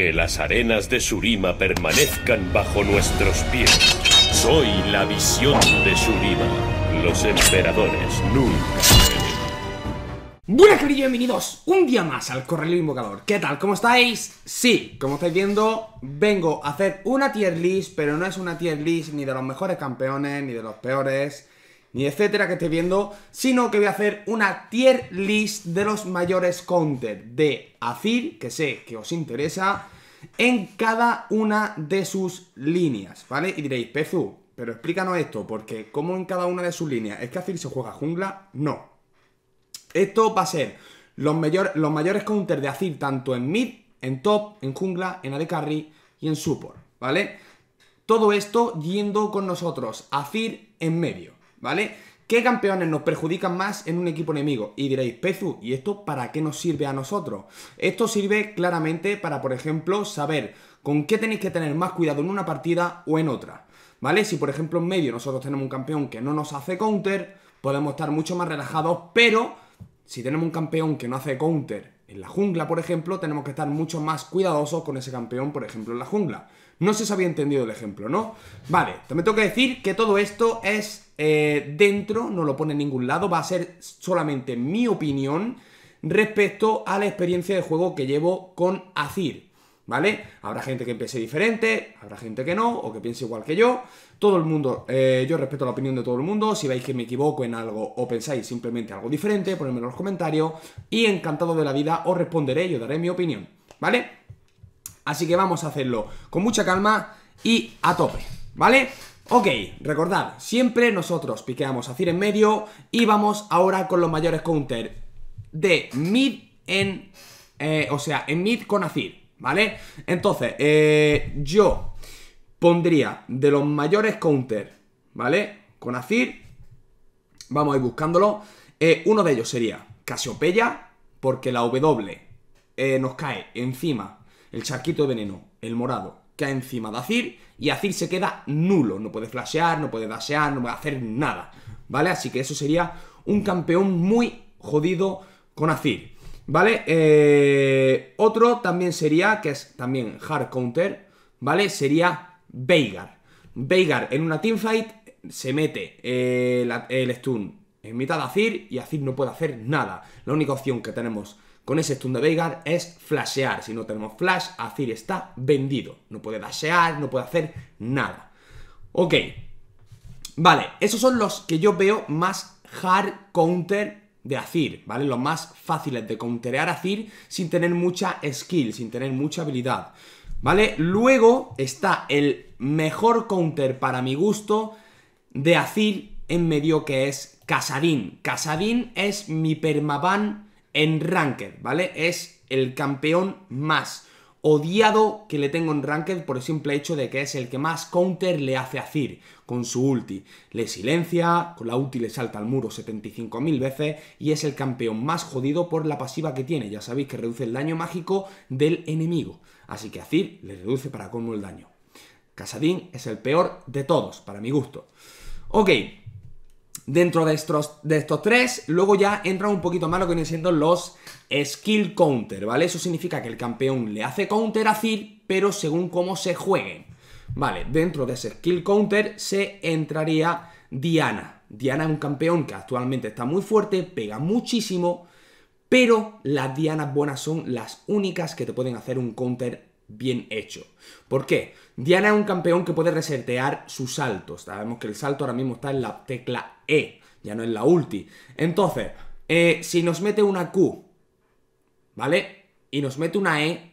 Que las arenas de Surima permanezcan bajo nuestros pies. Soy la visión de Surima. Los emperadores nunca. Buenas queridos, bienvenidos un día más al Correo Invocador. ¿Qué tal? ¿Cómo estáis? Sí, como estáis viendo, vengo a hacer una tier list, pero no es una tier list ni de los mejores campeones, ni de los peores, ni etcétera que esté viendo, sino que voy a hacer una tier list de los mayores counters de Azir, que sé que os interesa, en cada una de sus líneas, ¿vale? Y diréis, Pezu, pero explícanos esto, porque ¿cómo en cada una de sus líneas? ¿Es que Azir se juega jungla? No. Esto va a ser los, los mayores counters de Azir, tanto en mid, en top, en jungla, en AD carry y en support, ¿vale? Todo esto yendo con nosotros, Azir en medio. ¿vale? ¿Qué campeones nos perjudican más en un equipo enemigo? Y diréis, Pezu, ¿y esto para qué nos sirve a nosotros? Esto sirve claramente para, por ejemplo, saber con qué tenéis que tener más cuidado en una partida o en otra, ¿vale? Si, por ejemplo, en medio nosotros tenemos un campeón que no nos hace counter, podemos estar mucho más relajados, pero si tenemos un campeón que no hace counter en la jungla, por ejemplo, tenemos que estar mucho más cuidadosos con ese campeón, por ejemplo, en la jungla. No sé si había entendido el ejemplo, ¿no? Vale, también tengo que decir que todo esto es eh, dentro, no lo pone en ningún lado, va a ser solamente mi opinión respecto a la experiencia de juego que llevo con Azir, ¿vale? Habrá gente que piense diferente, habrá gente que no, o que piense igual que yo. Todo el mundo, eh, yo respeto la opinión de todo el mundo. Si veis que me equivoco en algo o pensáis simplemente algo diferente, ponedmelo en los comentarios y encantado de la vida os responderé y os daré mi opinión, ¿vale? Así que vamos a hacerlo con mucha calma y a tope, ¿vale? Ok, recordad, siempre nosotros piqueamos a en medio y vamos ahora con los mayores counter de mid en... Eh, o sea, en mid con Azir, ¿vale? Entonces, eh, yo pondría de los mayores counter, ¿vale? Con Azir, vamos a ir buscándolo. Eh, uno de ellos sería Casiopeya, porque la W nos cae encima el chaquito de veneno, el morado, cae encima de Azir y Azir se queda nulo. No puede flashear, no puede dashear, no puede hacer nada. ¿Vale? Así que eso sería un campeón muy jodido con Azir. ¿Vale? Eh, otro también sería, que es también hard counter, ¿vale? Sería Veigar. Veigar en una teamfight se mete eh, el stun en mitad de Azir y Azir no puede hacer nada. La única opción que tenemos con ese Stun de Veigar es flashear. Si no tenemos flash, Azir está vendido. No puede dashear, no puede hacer nada. Ok. Vale, esos son los que yo veo más hard counter de Azir, ¿vale? Los más fáciles de counterear a Azir sin tener mucha skill, sin tener mucha habilidad, ¿vale? Luego está el mejor counter para mi gusto de Azir en medio que es Casadín. Casadín es mi permaban en Ranked, ¿vale? Es el campeón más odiado que le tengo en Ranked por el simple hecho de que es el que más counter le hace a con su ulti. Le silencia, con la ulti le salta al muro 75.000 veces y es el campeón más jodido por la pasiva que tiene. Ya sabéis que reduce el daño mágico del enemigo. Así que a le reduce para como el daño. Casadín es el peor de todos, para mi gusto. Ok, dentro de estos, de estos tres. Luego ya entran un poquito más lo que vienen siendo los skill counter, ¿vale? Eso significa que el campeón le hace counter a pero según cómo se jueguen. Vale, dentro de ese skill counter se entraría Diana. Diana es un campeón que actualmente está muy fuerte, pega muchísimo, pero las Dianas buenas son las únicas que te pueden hacer un counter bien hecho. ¿Por qué? Diana es un campeón que puede resetear sus saltos. Sabemos que el salto ahora mismo está en la tecla E, ya no en la ulti. Entonces, eh, si nos mete una Q, ¿vale? Y nos mete una E,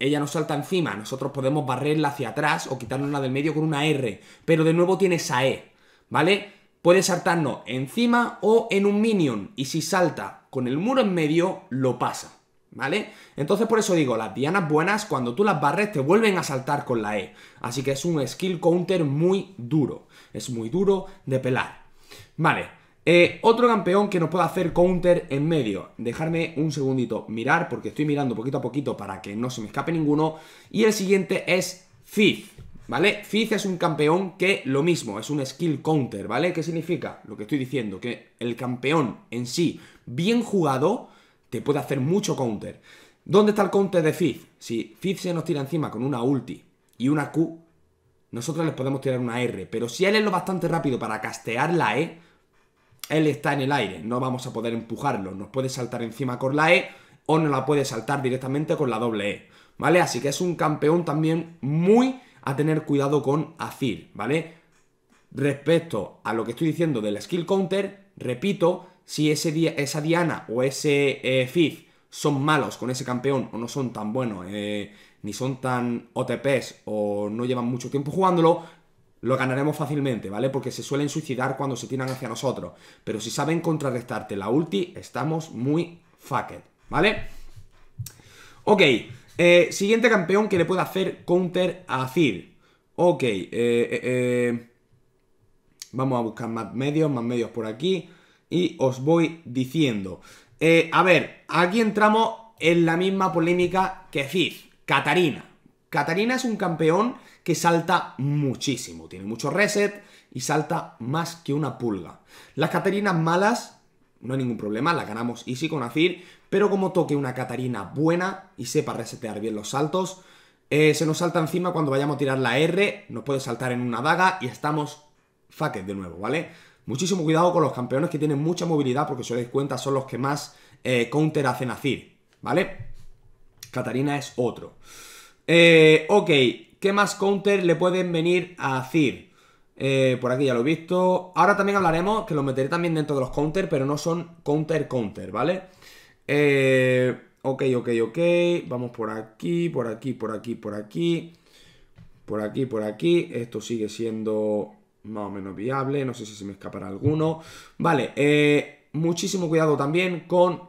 ella nos salta encima. Nosotros podemos barrerla hacia atrás o quitarnos la del medio con una R. Pero de nuevo tiene esa E, ¿vale? Puede saltarnos encima o en un minion. Y si salta con el muro en medio, lo pasa. ¿vale? Entonces por eso digo, las dianas buenas cuando tú las barres te vuelven a saltar con la E. Así que es un skill counter muy duro, es muy duro de pelar. Vale, eh, otro campeón que nos puede hacer counter en medio. Dejarme un segundito mirar porque estoy mirando poquito a poquito para que no se me escape ninguno. Y el siguiente es Fizz. ¿Vale? Fizz es un campeón que lo mismo, es un skill counter, ¿vale? ¿Qué significa? Lo que estoy diciendo, que el campeón en sí, bien jugado, te puede hacer mucho counter. ¿Dónde está el counter de Fizz? Si Fizz se nos tira encima con una ulti y una Q, nosotros les podemos tirar una R. Pero si él es lo bastante rápido para castear la E, él está en el aire. No vamos a poder empujarlo. Nos puede saltar encima con la E o nos la puede saltar directamente con la doble E. ¿Vale? Así que es un campeón también muy a tener cuidado con Azir, ¿vale? Respecto a lo que estoy diciendo del skill counter, repito si ese esa Diana o ese eh, Fizz son malos con ese campeón o no son tan buenos, eh, ni son tan OTPs o no llevan mucho tiempo jugándolo, lo ganaremos fácilmente, ¿vale? Porque se suelen suicidar cuando se tiran hacia nosotros. Pero si saben contrarrestarte la ulti, estamos muy fucked, ¿vale? Ok, eh, siguiente campeón que le pueda hacer counter a Fizz. Ok, vamos a buscar más medios, más medios por aquí y os voy diciendo. Eh, a ver, aquí entramos en la misma polémica que Fizz Catarina. Catarina es un campeón que salta muchísimo, tiene mucho reset y salta más que una pulga. Las Catarinas malas, no hay ningún problema, las ganamos easy con Azir, pero como toque una Catarina buena y sepa resetear bien los saltos, eh, se nos salta encima cuando vayamos a tirar la R, nos puede saltar en una daga y estamos fucked de nuevo, ¿vale? Muchísimo cuidado con los campeones que tienen mucha movilidad, porque si os dais cuenta son los que más eh, counter hacen a Cir, ¿vale? Catarina es otro. Eh, ok, ¿qué más counter le pueden venir a Cir? Eh, por aquí ya lo he visto. Ahora también hablaremos, que lo meteré también dentro de los counter, pero no son counter-counter, ¿vale? ok, ok, ok. Vamos por aquí, por aquí, por aquí, por aquí. Por aquí, por aquí. Esto sigue siendo más o menos viable, no sé si se me escapará alguno. Vale, eh, muchísimo cuidado también con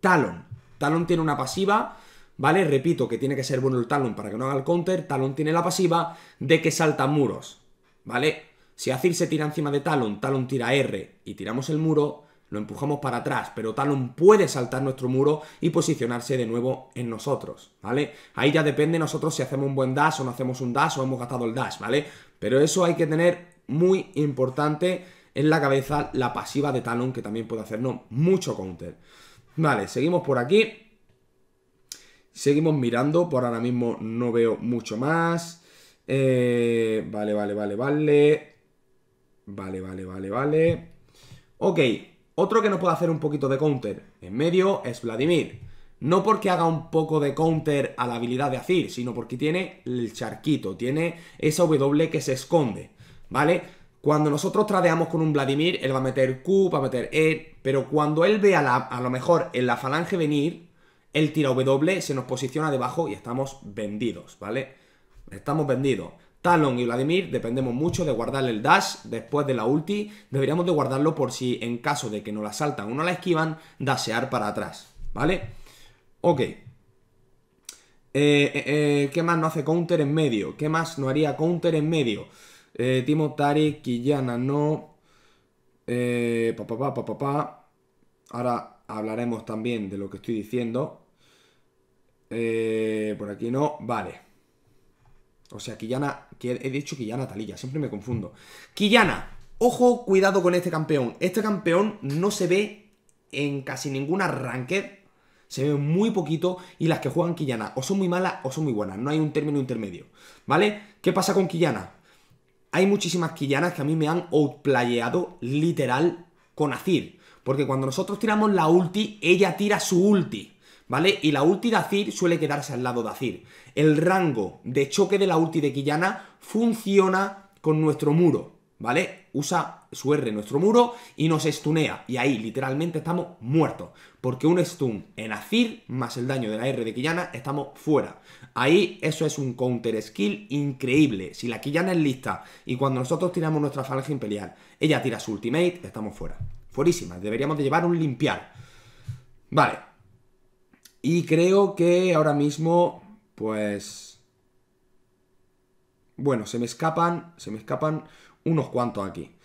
Talon. Talon tiene una pasiva, ¿vale? Repito que tiene que ser bueno el Talon para que no haga el counter. Talon tiene la pasiva de que saltan muros, ¿vale? Si Azir se tira encima de Talon, Talon tira R y tiramos el muro, lo empujamos para atrás, pero Talon puede saltar nuestro muro y posicionarse de nuevo en nosotros, ¿vale? Ahí ya depende nosotros si hacemos un buen dash o no hacemos un dash o hemos gastado el dash, ¿vale? Pero eso hay que tener muy importante en la cabeza la pasiva de Talon, que también puede hacernos mucho counter. Vale, seguimos por aquí. Seguimos mirando, por ahora mismo no veo mucho más. Eh, vale, vale, vale, vale. Vale, vale, vale, vale. Ok, otro que nos puede hacer un poquito de counter en medio es Vladimir. No porque haga un poco de counter a la habilidad de Azir, sino porque tiene el charquito, tiene esa W que se esconde, ¿vale? Cuando nosotros tradeamos con un Vladimir, él va a meter Q, va a meter E, pero cuando él ve a, lo mejor en la falange venir, él tira W, se nos posiciona debajo y estamos vendidos, ¿vale? Estamos vendidos. Talon y Vladimir dependemos mucho de guardar el dash después de la ulti. Deberíamos de guardarlo por si en caso de que nos la saltan o no la esquivan, dasear para atrás, ¿vale? Ok. Eh, eh, eh, ¿Qué más no hace Counter en medio? ¿Qué más no haría Counter en medio? Timo Tari, Quillana, no. Eh, pa, pa, Ahora hablaremos también de lo que estoy diciendo. por aquí no. Vale. O sea, Quillana. he dicho Quillana Talilla, siempre me confundo. Quillana, ojo, cuidado con este campeón. Este campeón no se ve en casi ninguna ranked se ve muy poquito y las que juegan Quillana o son muy malas o son muy buenas, no hay un término intermedio, ¿vale? ¿Qué pasa con Quillana? Hay muchísimas Quillanas que a mí me han outplayeado literal con Azir, porque cuando nosotros tiramos la ulti, ella tira su ulti, ¿vale? Y la ulti de Azir suele quedarse al lado de Azir. El rango de choque de la ulti de Quillana funciona con nuestro muro, ¿vale? Usa su R nuestro muro y nos estunea. Y ahí literalmente estamos muertos. Porque un stun en Azir más el daño de la R de Quillana estamos fuera. Ahí eso es un counter skill increíble. Si la Quillana es lista y cuando nosotros tiramos nuestra falange imperial, ella tira su ultimate, estamos fuera. Fuerísima. Deberíamos de llevar un limpiar. Vale. Y creo que ahora mismo, pues... Bueno, se me escapan, se me escapan unos cuantos aquí.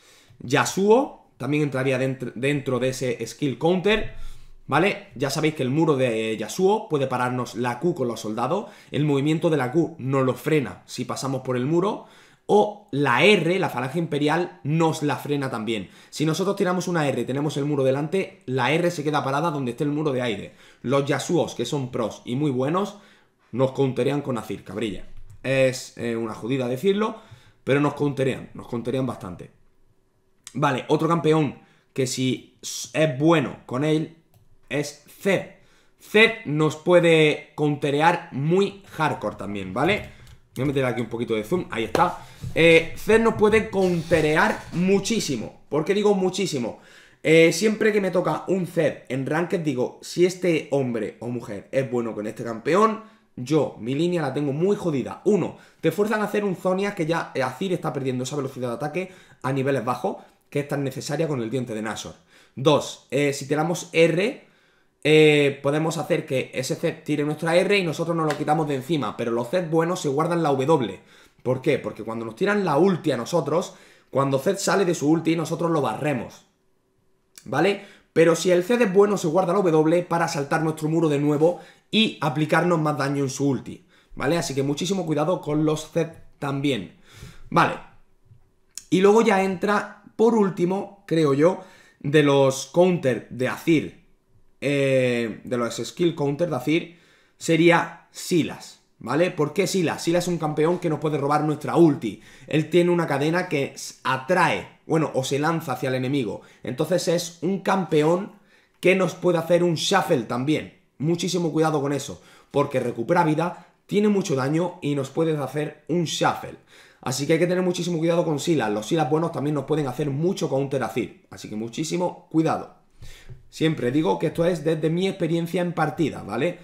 Yasuo también entraría dentro, de ese skill counter. ¿Vale? Ya sabéis que el muro de Yasuo puede pararnos la Q con los soldados. El movimiento de la Q nos lo frena si pasamos por el muro. O la R, la falange imperial, nos la frena también. Si nosotros tiramos una R, tenemos el muro delante, la R se queda parada donde esté el muro de aire. Los Yasuos, que son pros y muy buenos, nos counterían con Azir, cabrilla. Es eh, una judía decirlo, pero nos counterían, nos counterían bastante. Vale, otro campeón que si es bueno con él es Zed. Zed nos puede counterear muy hardcore también, ¿vale? Voy a meter aquí un poquito de zoom, ahí está. Eh, Zed nos puede counterear muchísimo. ¿Por qué digo muchísimo? Eh, siempre que me toca un Zed en Ranked digo, si este hombre o mujer es bueno con este campeón, yo, mi línea la tengo muy jodida. Uno, te fuerzan a hacer un Zonia que ya Azir está perdiendo esa velocidad de ataque a niveles bajos que es tan necesaria con el diente de Nashor. Dos. Eh, si tiramos R, eh, podemos hacer que ese Z tire nuestra R y nosotros nos lo quitamos de encima, pero los Z buenos se guardan la W. ¿Por qué? Porque cuando nos tiran la ulti a nosotros, cuando Z sale de su ulti, nosotros lo barremos. ¿Vale? Pero si el Z es bueno, se guarda la W para saltar nuestro muro de nuevo y aplicarnos más daño en su ulti. ¿Vale? Así que muchísimo cuidado con los Z también. Vale. Y luego ya entra por último, creo yo, de los counter de Azir, eh, de los skill counter de Azir, sería Silas. ¿Vale? ¿Por qué Silas? Silas es un campeón que nos puede robar nuestra ulti. Él tiene una cadena que atrae, bueno, o se lanza hacia el enemigo. Entonces es un campeón que nos puede hacer un shuffle también. Muchísimo cuidado con eso, porque recupera vida, tiene mucho daño y nos puede hacer un shuffle. Así que hay que tener muchísimo cuidado con silas. Los silas buenos también nos pueden hacer mucho counter Zir. Así que muchísimo cuidado. Siempre digo que esto es desde mi experiencia en partida, ¿vale?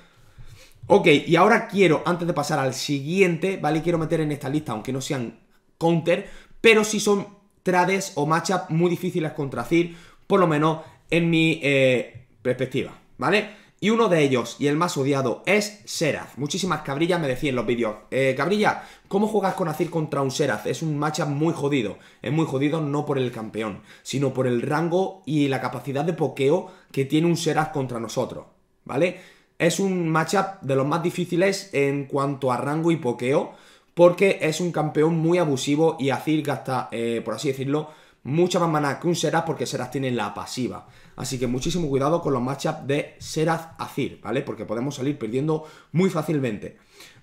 Ok, y ahora quiero, antes de pasar al siguiente, ¿vale? Quiero meter en esta lista, aunque no sean counter, pero si son trades o matchups muy difíciles contra Cir, por lo menos en mi eh, perspectiva, ¿vale? Y uno de ellos, y el más odiado, es Seraph. Muchísimas cabrillas me decían en los vídeos. Eh, cabrilla, ¿cómo juegas con Azir contra un Seraph? Es un matchup muy jodido. Es muy jodido no por el campeón, sino por el rango y la capacidad de pokeo que tiene un Seraph contra nosotros. ¿Vale? Es un matchup de los más difíciles en cuanto a rango y pokeo, porque es un campeón muy abusivo y Azir gasta, eh, por así decirlo, mucha más maná que un Seraph porque Seraph tiene la pasiva. Así que muchísimo cuidado con los matchups de Seraz Azir, ¿vale? Porque podemos salir perdiendo muy fácilmente.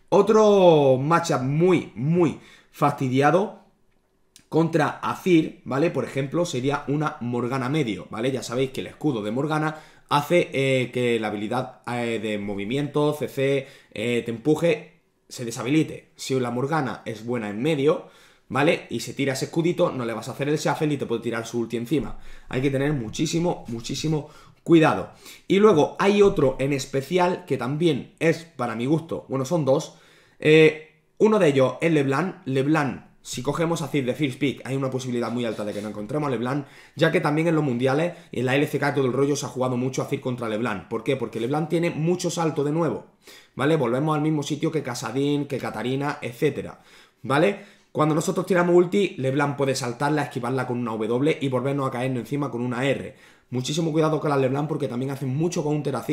Otro matchup muy, muy fastidiado contra Azir, ¿vale? Por ejemplo, sería una Morgana medio, ¿vale? Ya sabéis que el escudo de Morgana hace eh, que la habilidad eh, de movimiento, CC, eh, te empuje, se deshabilite. Si la Morgana es buena en medio, ¿vale? Y se tira ese escudito, no le vas a hacer el shuffle y te puede tirar su ulti encima. Hay que tener muchísimo, muchísimo cuidado. Y luego hay otro en especial que también es, para mi gusto, bueno, son dos. Eh, uno de ellos es LeBlanc. LeBlanc si cogemos a Cid de First Peak, hay una posibilidad muy alta de que no encontremos a LeBlanc, ya que también en los mundiales, en la LCK todo el rollo se ha jugado mucho a Cid contra LeBlanc. ¿Por qué? Porque LeBlanc tiene mucho salto de nuevo, ¿vale? Volvemos al mismo sitio que Casadín, que Catarina, etcétera, ¿vale? Cuando nosotros tiramos ulti, LeBlanc puede saltarla, esquivarla con una W y volvernos a caernos encima con una R. Muchísimo cuidado con la LeBlanc porque también hacen mucho counter a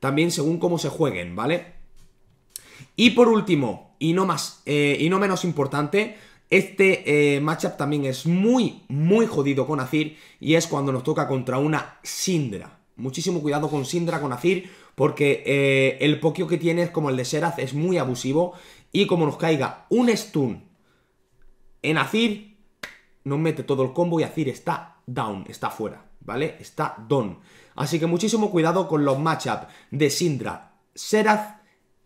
también según cómo se jueguen, ¿vale? Y por último, y no, más, eh, y no menos importante, este eh, matchup también es muy, muy jodido con Azir y es cuando nos toca contra una Sindra. Muchísimo cuidado con Sindra, con Azir, porque eh, el pokio que tiene, como el de Seraph, es muy abusivo y como nos caiga un stun en Azir no mete todo el combo y Azir está down, está fuera, ¿vale? Está down. Así que muchísimo cuidado con los matchups de Syndra, Seraph,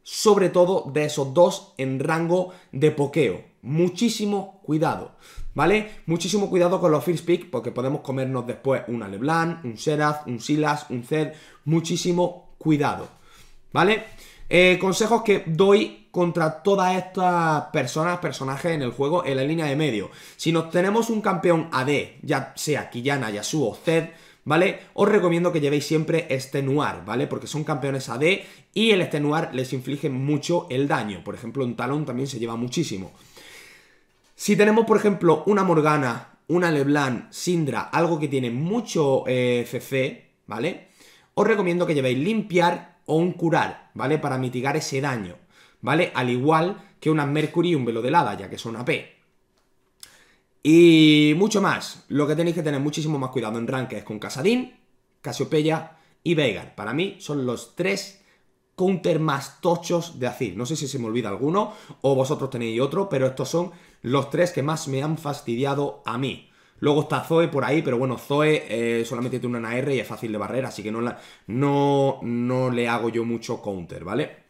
sobre todo de esos dos en rango de pokeo. Muchísimo cuidado, ¿vale? Muchísimo cuidado con los first pick porque podemos comernos después un Aleblanc, un Seraph, un Silas, un Zed. Muchísimo cuidado, ¿vale? Eh, consejos que doy contra todas estas personas, personajes en el juego en la línea de medio. Si nos tenemos un campeón AD, ya sea Killana, Yasuo o Zed, ¿vale? Os recomiendo que llevéis siempre Estenuar, ¿vale? Porque son campeones AD y el Estenuar les inflige mucho el daño. Por ejemplo, un Talon también se lleva muchísimo. Si tenemos, por ejemplo, una Morgana, una Leblanc, Syndra, algo que tiene mucho CC, eh, ¿vale? Os recomiendo que llevéis Limpiar o un Curar, ¿vale? Para mitigar ese daño. ¿vale? Al igual que una Mercury y un velo de Lada, ya que son AP. Y mucho más. Lo que tenéis que tener muchísimo más cuidado en rank es con Casadín, Casiopeya y Veigar. Para mí son los tres counter más tochos de Azir. No sé si se me olvida alguno o vosotros tenéis otro, pero estos son los tres que más me han fastidiado a mí. Luego está Zoe por ahí, pero bueno, Zoe eh, solamente tiene una R y es fácil de barrer, así que no, no, no le hago yo mucho counter, ¿vale?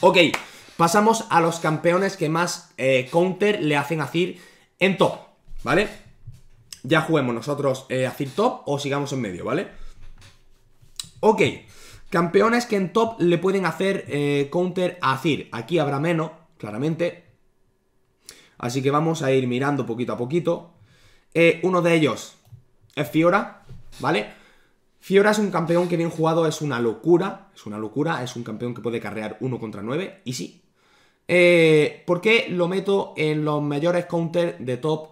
Ok, pasamos a los campeones que más eh, counter le hacen a en top, ¿vale? Ya juguemos nosotros eh, a top o sigamos en medio, ¿vale? Ok, campeones que en top le pueden hacer eh, counter a Zir. Aquí habrá menos, claramente. Así que vamos a ir mirando poquito a poquito. Eh, uno de ellos es Fiora, ¿vale? Fiora es un campeón que bien jugado es una locura, es una locura, es un campeón que puede carrear uno contra 9, y sí. Eh, ¿Por qué lo meto en los mayores counters de top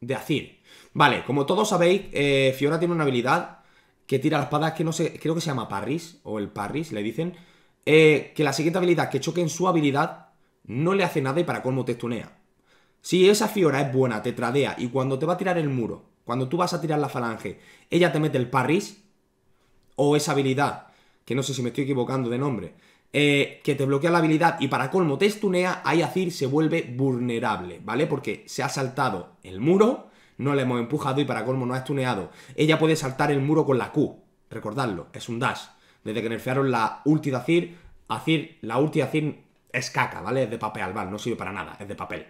de Azir? Vale, como todos sabéis, eh, Fiora tiene una habilidad que tira la espadas que no sé, creo que se llama Parris, o el Parris, le dicen, eh, que la siguiente habilidad que choque en su habilidad no le hace nada y para colmo te stunea Si esa Fiora es buena, te tradea, y cuando te va a tirar el muro, cuando tú vas a tirar la falange, ella te mete el Parris, o esa habilidad, que no sé si me estoy equivocando de nombre, eh, que te bloquea la habilidad y para colmo te estunea, ahí Azir se vuelve vulnerable, ¿vale? Porque se ha saltado el muro, no le hemos empujado y para colmo no ha estuneado. Ella puede saltar el muro con la Q, recordadlo, es un dash. Desde que nerfearon la ulti de Azir, la ulti de Azir es caca, ¿vale? Es de papel, ¿vale? No sirve para nada, es de papel.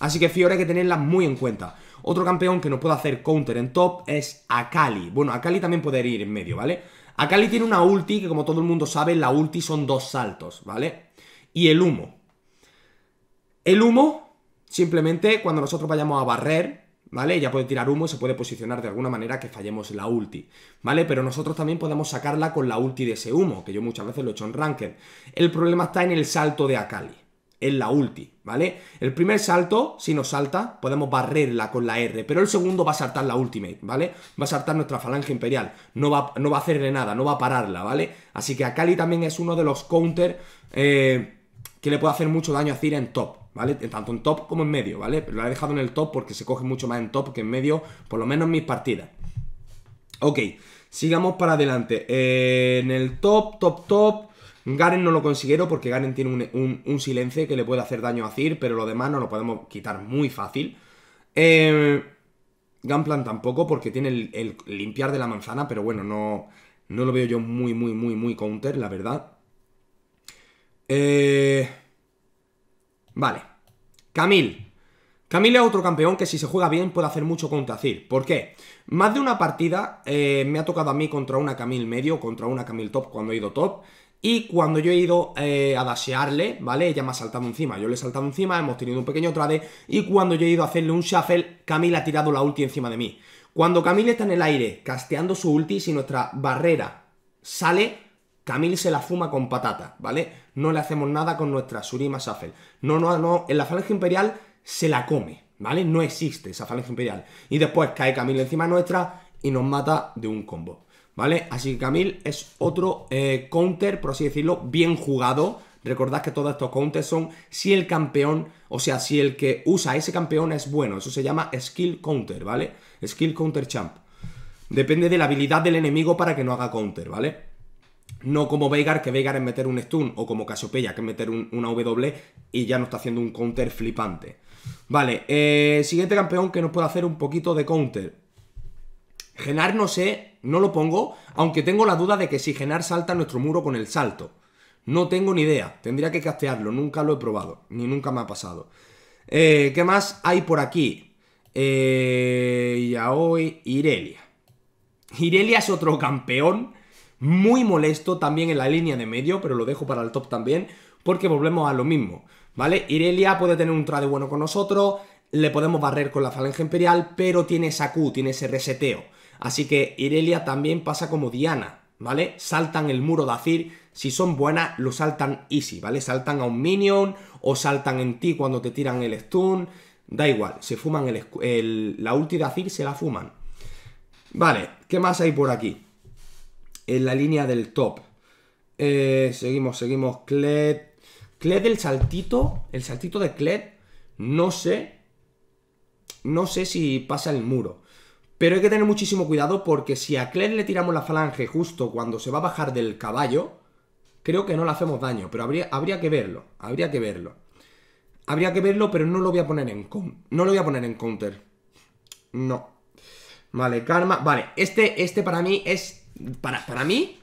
Así que Fiora hay que tenerla muy en cuenta. Otro campeón que no puede hacer counter en top es Akali. Bueno, Akali también puede ir en medio, ¿vale? Akali tiene una ulti que como todo el mundo sabe, la ulti son dos saltos, ¿vale? Y el humo. El humo, simplemente cuando nosotros vayamos a barrer, ¿vale? ya puede tirar humo y se puede posicionar de alguna manera que fallemos la ulti, ¿vale? Pero nosotros también podemos sacarla con la ulti de ese humo, que yo muchas veces lo he hecho en Ranked. El problema está en el salto de Akali en la ulti, ¿vale? El primer salto, si nos salta, podemos barrerla con la R, pero el segundo va a saltar la ultimate, ¿vale? Va a saltar nuestra falange imperial, no va, no va a hacerle nada, no va a pararla, ¿vale? Así que Akali también es uno de los counter eh, que le puede hacer mucho daño a Cira en top, ¿vale? Tanto en top como en medio, ¿vale? Pero la he dejado en el top porque se coge mucho más en top que en medio, por lo menos en mis partidas. Ok, sigamos para adelante. Eh, en el top, top, top... Garen no lo considero porque Garen tiene un, silencio que le puede hacer daño a Zir, pero lo demás no lo podemos quitar muy fácil. Eh, Gunplan tampoco porque tiene el, limpiar de la manzana, pero bueno, no, no lo veo yo muy, muy, muy, muy counter, la verdad. Eh, vale. Camille. Camille es otro campeón que si se juega bien puede hacer mucho contra Zir. ¿Por qué? Más de una partida eh, me ha tocado a mí contra una Camille medio, contra una Camille top cuando he ido top. Y cuando yo he ido eh, a dashearle, ¿vale? Ella me ha saltado encima, yo le he saltado encima, hemos tenido un pequeño trade. Y cuando yo he ido a hacerle un shuffle, Camila ha tirado la ulti encima de mí. Cuando Camille está en el aire casteando su ulti, si nuestra barrera sale, Camille se la fuma con patata, ¿vale? No le hacemos nada con nuestra Surima Shuffle. No, no, no, en la falange imperial se la come, ¿vale? No existe esa falange imperial. Y después cae Camila encima nuestra y nos mata de un combo. ¿vale? Así que Camille es otro eh, counter, por así decirlo, bien jugado. Recordad que todos estos counters son si el campeón, o sea, si el que usa ese campeón es bueno. Eso se llama skill counter, ¿vale? Skill counter champ. Depende de la habilidad del enemigo para que no haga counter, ¿vale? No como Veigar, que Veigar es meter un stun, o como Casopeya que es meter una W y ya no está haciendo un counter flipante. Vale, eh, siguiente campeón que nos puede hacer un poquito de counter. Genar no sé no lo pongo, aunque tengo la duda de que si Genar salta nuestro muro con el salto. No tengo ni idea, tendría que castearlo, nunca lo he probado, ni nunca me ha pasado. Eh, ¿Qué más hay por aquí? Eh, hoy, Irelia. Irelia es otro campeón, muy molesto también en la línea de medio, pero lo dejo para el top también, porque volvemos a lo mismo, ¿vale? Irelia puede tener un trade bueno con nosotros, le podemos barrer con la falange imperial, pero tiene esa Q, tiene ese reseteo. Así que Irelia también pasa como Diana, ¿vale? Saltan el muro de Azir, si son buenas lo saltan easy, ¿vale? Saltan a un minion o saltan en ti cuando te tiran el stun, da igual, se fuman la ulti de Azir, se la fuman. Vale, ¿qué más hay por aquí? En la línea del top. Eh, seguimos, seguimos, Kled. Kled el saltito, el saltito de Kled, no sé, no sé si pasa el muro. Pero hay que tener muchísimo cuidado porque si a Claire le tiramos la falange justo cuando se va a bajar del caballo, creo que no le hacemos daño, pero habría, habría que verlo, habría que verlo. Habría que verlo, pero no lo voy a poner en no lo voy a poner en counter. No. Vale, karma. Vale, este, este para mí es, para, para mí,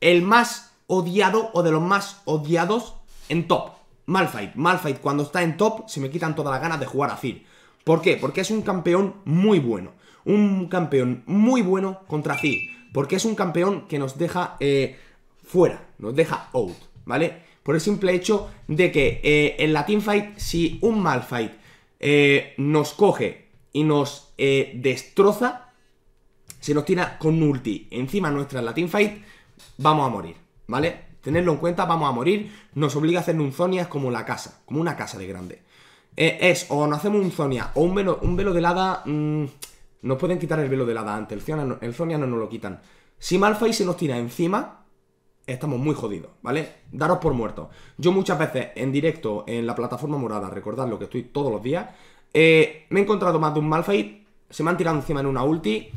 el más odiado o de los más odiados en top. Malfight, Malfight cuando está en top se me quitan todas las ganas de jugar a Phil ¿Por qué? Porque es un campeón muy bueno un campeón muy bueno contra ti porque es un campeón que nos deja eh, fuera, nos deja out, ¿vale? Por el simple hecho de que en eh, la teamfight, si un Malfight fight eh, nos coge y nos destroza, Se nos tira con ulti encima nuestra en la teamfight, vamos a morir, ¿vale? Tenerlo en cuenta, vamos a morir, nos obliga a hacer un Zonia como la casa, como una casa de grande. es, o nos hacemos un Zonia o un velo, un velo de lada... Mm, no pueden quitar el velo de la antes. el zonia, el nos no lo quitan. Si Malphite se nos tira encima, estamos muy jodidos, ¿vale? Daros por muertos. Yo muchas veces en directo en la plataforma morada, recordad lo que estoy todos los días, eh, me he encontrado más de un Malphite, se me han tirado encima en una ulti,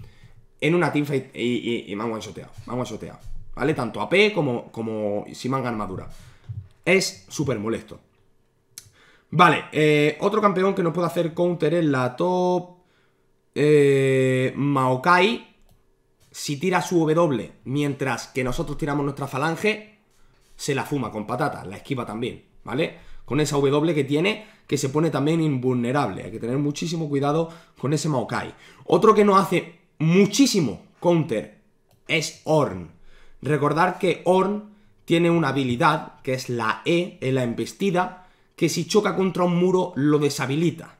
en una teamfight y, me han one me han ¿vale? Tanto AP como, como si manga armadura. Es súper molesto. Vale, eh, otro campeón que nos puede hacer counter en la top... Eh, Maokai, si tira su W mientras que nosotros tiramos nuestra falange, se la fuma con patata, la esquiva también, ¿vale? Con esa W que tiene, que se pone también invulnerable. Hay que tener muchísimo cuidado con ese Maokai. Otro que nos hace muchísimo counter es Orn. Recordar que Orn tiene una habilidad, que es la E en la embestida, que si choca contra un muro lo deshabilita,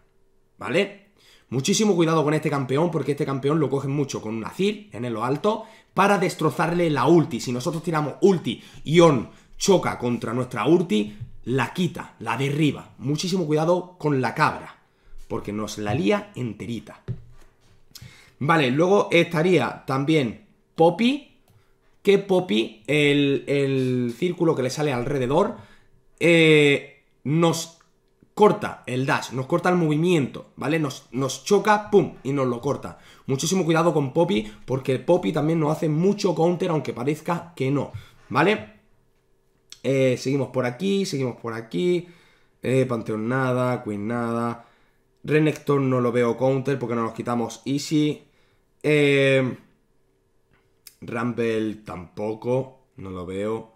¿vale? Muchísimo cuidado con este campeón, porque este campeón lo cogen mucho con un Azir en lo alto para destrozarle la ulti. Si nosotros tiramos ulti, y On choca contra nuestra ulti, la quita, la derriba. Muchísimo cuidado con la cabra, porque nos la lía enterita. Vale, luego estaría también Poppy, que Poppy, el, el círculo que le sale alrededor, eh, nos corta el dash, nos corta el movimiento, ¿vale? Nos, nos choca, pum, y nos lo corta. Muchísimo cuidado con Poppy, porque Poppy también nos hace mucho counter, aunque parezca que no, ¿vale? Eh, seguimos por aquí, seguimos por aquí. Eh, Panteón nada, Queen nada. Renekton no lo veo counter porque no nos quitamos easy. Eh, Rumble tampoco, no lo veo.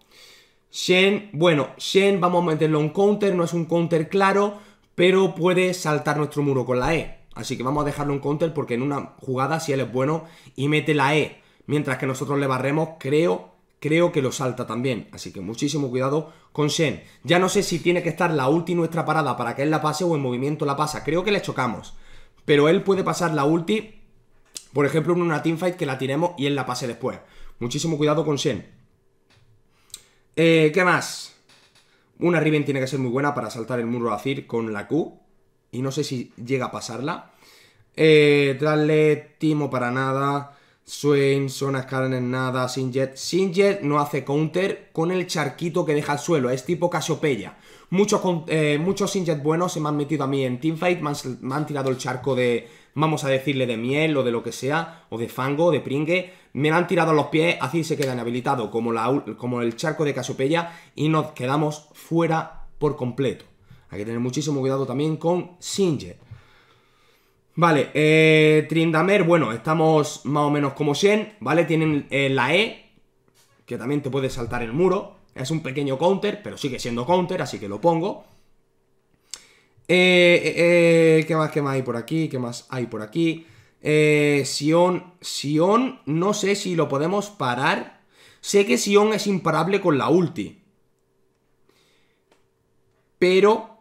Shen, bueno, Shen vamos a meterlo en counter, no es un counter claro, pero puede saltar nuestro muro con la E. Así que vamos a dejarlo en counter porque en una jugada, si él es bueno y mete la E, mientras que nosotros le barremos, creo, creo que lo salta también. Así que muchísimo cuidado con Shen. Ya no sé si tiene que estar la ulti nuestra parada para que él la pase o en movimiento la pasa. Creo que le chocamos. Pero él puede pasar la ulti, por ejemplo, en una teamfight que la tiremos y él la pase después. Muchísimo cuidado con Shen. Eh, ¿Qué más? Una Riven tiene que ser muy buena para saltar el muro Azir con la Q. Y no sé si llega a pasarla. Eh, Timo para nada. Swain, Sona en nada. Sinjet. Sinjet no hace counter con el charquito que deja el suelo. Es tipo Casiopeya. Muchos, eh, muchos Sinjet buenos se me han metido a mí en teamfight. me han tirado el charco de, vamos a decirle de miel o de lo que sea, o de fango, de pringue, me la han tirado a los pies, así se queda inhabilitado, como, la, como el charco de casopella, y nos quedamos fuera por completo. Hay que tener muchísimo cuidado también con Singer. Vale, eh, Trindamer, bueno, estamos más o menos como 100, ¿vale? Tienen eh, la E, que también te puede saltar el muro. Es un pequeño counter, pero sigue siendo counter, así que lo pongo. Eh, eh, eh, ¿Qué más, qué más hay por aquí? ¿Qué más hay por aquí? Eh, Sion, Sion, no sé si lo podemos parar. Sé que Sion es imparable con la ulti. Pero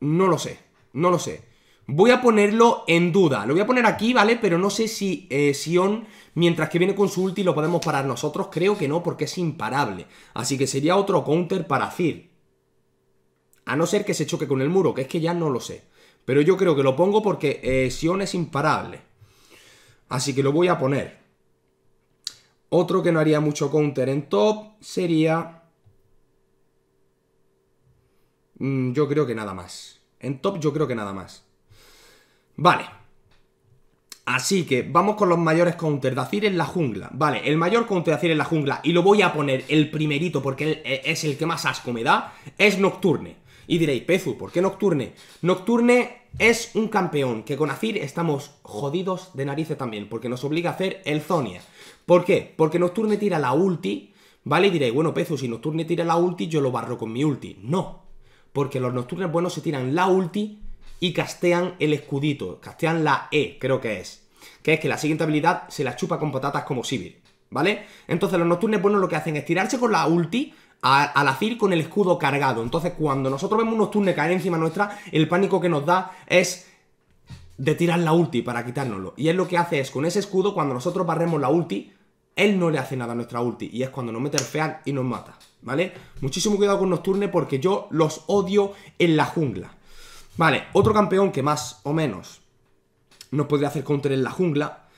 no lo sé, no lo sé. Voy a ponerlo en duda. Lo voy a poner aquí, ¿vale? Pero no sé si eh, Sion, mientras que viene con su ulti, lo podemos parar nosotros. Creo que no, porque es imparable. Así que sería otro counter para Fir. A no ser que se choque con el muro, que es que ya no lo sé. Pero yo creo que lo pongo porque eh, Sion es imparable. Así que lo voy a poner. Otro que no haría mucho counter en top sería... Mm, yo creo que nada más. En top yo creo que nada más. Vale. Así que vamos con los mayores de Dacir en la jungla. Vale, el mayor counter de Dacir en la jungla, y lo voy a poner el primerito porque eh, es el que más asco me da, es Nocturne. Y diréis, Pezu, ¿por qué Nocturne? Nocturne es un campeón, que con Azir estamos jodidos de narices también, porque nos obliga a hacer el Zonia. ¿Por qué? Porque Nocturne tira la ulti, ¿vale? Y diréis, bueno, Pezu, si Nocturne tira la ulti, yo lo barro con mi ulti. No, porque los Nocturnes buenos se tiran la ulti y castean el escudito, castean la E, creo que es. Que es que la siguiente habilidad se la chupa con patatas como Sivir, ¿vale? Entonces los Nocturnes buenos lo que hacen es tirarse con la ulti al Azir con el escudo cargado. Entonces, cuando nosotros vemos unos Nocturne caer encima nuestra, el pánico que nos da es de tirar la ulti para quitárnoslo. Y es lo que hace es, con ese escudo, cuando nosotros barremos la ulti, él no le hace nada a nuestra ulti. Y es cuando nos mete el y nos mata, ¿vale? Muchísimo cuidado con Nocturne porque yo los odio en la jungla. Vale, otro campeón que más o menos nos podría hacer counter en la jungla,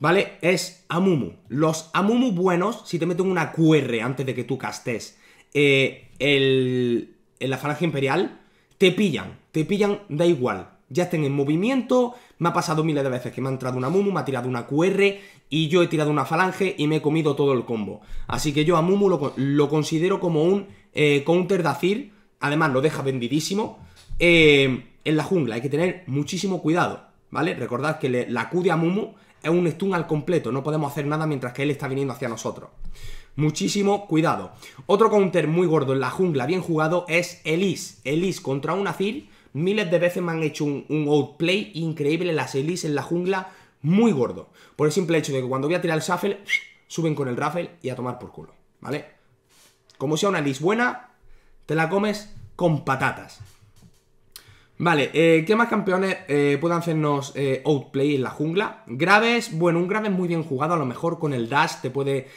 ¿vale? Es Amumu. Los Amumu buenos, si te meten una QR antes de que tú castes eh, el, en la falange imperial, te pillan, te pillan, da igual. Ya estén en movimiento, me ha pasado miles de veces que me ha entrado una Mumu, me ha tirado una QR y yo he tirado una falange y me he comido todo el combo. Así que yo a Mumu lo, considero como un eh, counter Dafir, además lo deja vendidísimo. Eh, en la jungla hay que tener muchísimo cuidado, ¿vale? Recordad que la Q de Mumu es un stun al completo, no podemos hacer nada mientras que él está viniendo hacia nosotros. Muchísimo cuidado. Otro counter muy gordo en la jungla, bien jugado, es Elise. Elise contra un Azir. Miles de veces me han hecho un, outplay increíble las Elise en la jungla, muy gordo. Por el simple hecho de que cuando voy a tirar el shuffle, suben con el raffle y a tomar por culo, ¿vale? Como sea una Elise buena, te la comes con patatas. Vale, eh, ¿qué más campeones eh, pueden hacernos eh, outplay en la jungla? Graves, bueno, un Graves muy bien jugado, a lo mejor con el dash te puede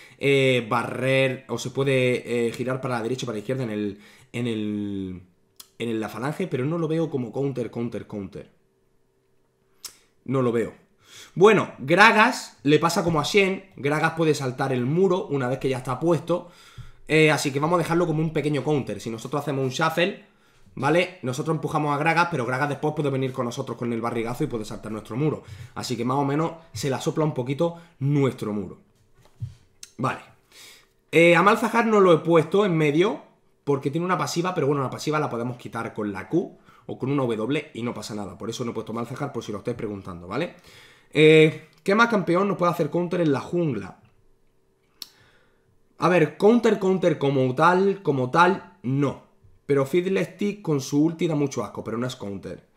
barrer o se puede girar para la derecha o para la izquierda en el, en el, en el, la falange, pero no lo veo como counter, counter, counter. No lo veo. Bueno, Gragas le pasa como a Shen, Gragas puede saltar el muro una vez que ya está puesto, así que vamos a dejarlo como un pequeño counter. Si nosotros hacemos un shuffle ¿vale? Nosotros empujamos a Gragas, pero Gragas después puede venir con nosotros con el barrigazo y puede saltar nuestro muro. Así que más o menos se la sopla un poquito nuestro muro. Vale. a eh, Amal no lo he puesto en medio porque tiene una pasiva, pero bueno, la pasiva la podemos quitar con la Q o con una W y no pasa nada. Por eso no he puesto Malzahar por si lo estáis preguntando, ¿vale? Eh, ¿Qué más campeón nos puede hacer counter en la jungla? A ver, counter, counter como tal, como tal, no. Pero stick con su ulti da mucho asco, pero no es counter.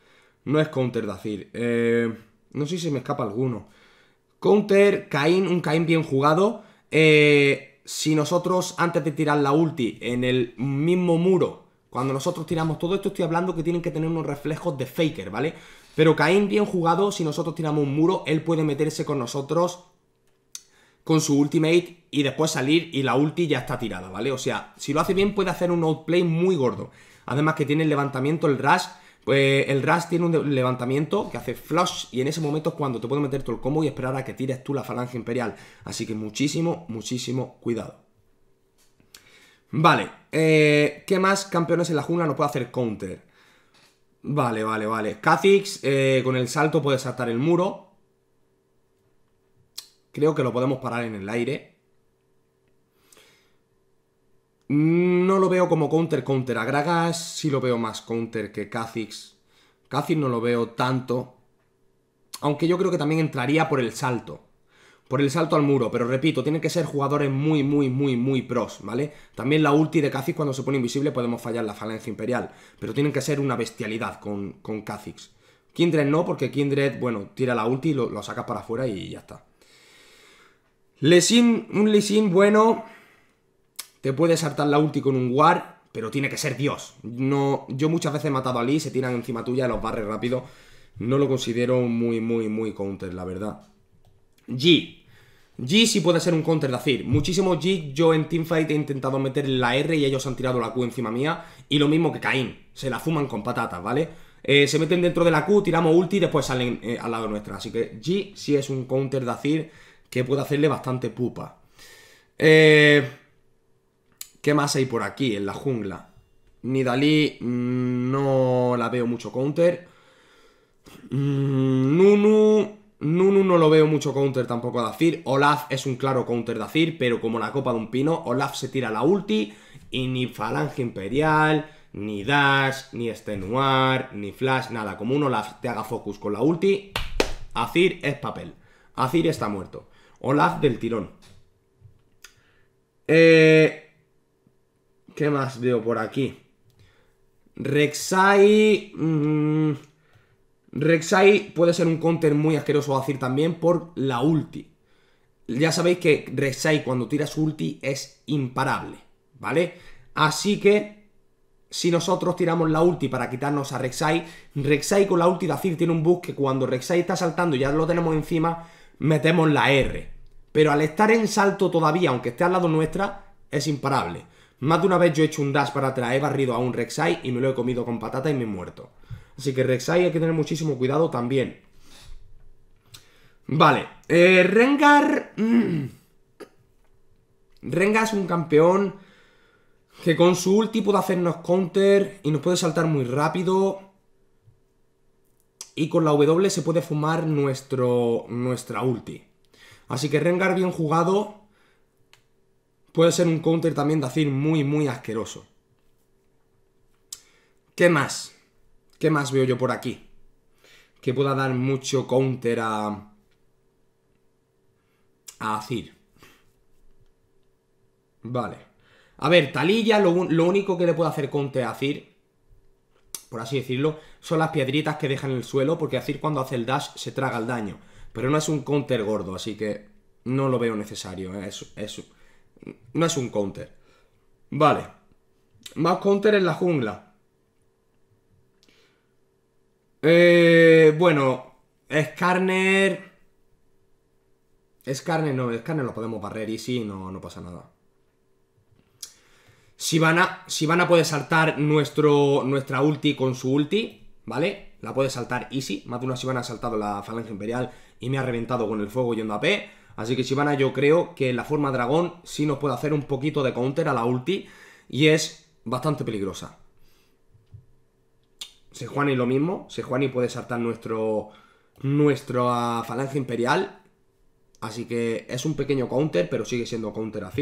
No es counter, decir. Eh, no sé si me escapa alguno. Counter, Cain, un Caín bien jugado. Eh, si nosotros, antes de tirar la ulti, en el mismo muro, cuando nosotros tiramos todo esto, estoy hablando que tienen que tener unos reflejos de Faker, ¿vale? Pero Caín bien jugado, si nosotros tiramos un muro, él puede meterse con nosotros con su ultimate y después salir y la ulti ya está tirada, ¿vale? O sea, si lo hace bien puede hacer un outplay muy gordo. Además que tiene el levantamiento, el rush, pues el rush tiene un levantamiento que hace flash y en ese momento es cuando te puedo meter todo el combo y esperar a que tires tú la falange imperial. Así que muchísimo, muchísimo cuidado. Vale, eh, ¿qué más campeones en la jungla no puede hacer counter? Vale, vale, vale. Kha'Zix eh, con el salto puede saltar el muro. Creo que lo podemos parar en el aire. Mm, no lo veo como counter-counter. A Gragas sí lo veo más counter que Kha'Zix. Kha'Zix no lo veo tanto. Aunque yo creo que también entraría por el salto. Por el salto al muro. Pero repito, tienen que ser jugadores muy, muy, muy, muy pros, ¿vale? También la ulti de Kha'Zix cuando se pone invisible podemos fallar la falencia imperial. Pero tienen que ser una bestialidad con, con Kha'Zix. Kindred no, porque Kindred, bueno, tira la ulti, lo, lo sacas para afuera y ya está. Lesin, un Lesin bueno, te puede saltar la ulti con un War, pero tiene que ser Dios. No, yo muchas veces he matado a Lee, se tiran encima tuya, los barres rápido. No lo considero muy, muy, muy counter, la verdad. G. G sí puede ser un counter de Azir. Muchísimo G, yo en Teamfight he intentado meter la R y ellos han tirado la Q encima mía. Y lo mismo que Caín, se la fuman con patatas, ¿vale? Eh, se meten dentro de la Q, tiramos ulti y después salen eh, al lado nuestra. Así que G sí es un counter de Azir que puede hacerle bastante pupa. Eh, ¿Qué más hay por aquí en la jungla? Dalí. Mm, no la veo mucho counter. Mm, Nunu... Nunu no lo veo mucho counter tampoco a decir Olaf es un claro counter de Azir. pero como la copa de un pino, Olaf se tira la ulti y ni Falange Imperial, ni Dash, ni estenuar ni Flash, nada. Como un Olaf te haga focus con la ulti, Azir es papel. Azir está muerto. Olaf del tirón. Eh, ¿Qué más veo por aquí? Rexai... Mm, Rexai puede ser un counter muy asqueroso a decir también por la ulti. Ya sabéis que Rexai cuando tira su ulti es imparable, ¿vale? Así que si nosotros tiramos la ulti para quitarnos a Rexai, Rexai con la ulti de Azir tiene un bug que cuando Rexai está saltando y ya lo tenemos encima, metemos la R. Pero al estar en salto todavía, aunque esté al lado nuestra, es imparable. Más de una vez yo he hecho un dash para atrás, he barrido a un Rek'Sai y me lo he comido con patata y me he muerto. Así que Rek'Sai hay que tener muchísimo cuidado también. Vale, eh, Rengar... Mm, Rengar es un campeón que con su ulti puede hacernos counter y nos puede saltar muy rápido. Y con la W se puede fumar nuestro, nuestra ulti. Así que Rengar bien jugado puede ser un counter también de Azir muy, muy asqueroso. ¿Qué más? ¿Qué más veo yo por aquí? Que pueda dar mucho counter a... A Azir. Vale. A ver, Talilla lo, lo único que le puede hacer counter a Azir, por así decirlo, son las piedritas que deja en el suelo, porque Azir cuando hace el dash se traga el daño. Pero no es un counter gordo, así que no lo veo necesario. ¿eh? Es, no es un counter. Vale. Más counter en la jungla. Eh, bueno, es Skarner no, Skarner lo podemos barrer y sí, no, no pasa nada. van a puede saltar nuestro, nuestra ulti con su ulti, ¿vale? La puede saltar easy. Más de una Sivana ha saltado la falange imperial y me ha reventado con el fuego yendo a P. Así que a yo creo que la forma dragón sí nos puede hacer un poquito de counter a la ulti y es bastante peligrosa. Sejuani lo mismo, Sejuani puede saltar nuestro, nuestra falange imperial, así que es un pequeño counter, pero sigue siendo counter a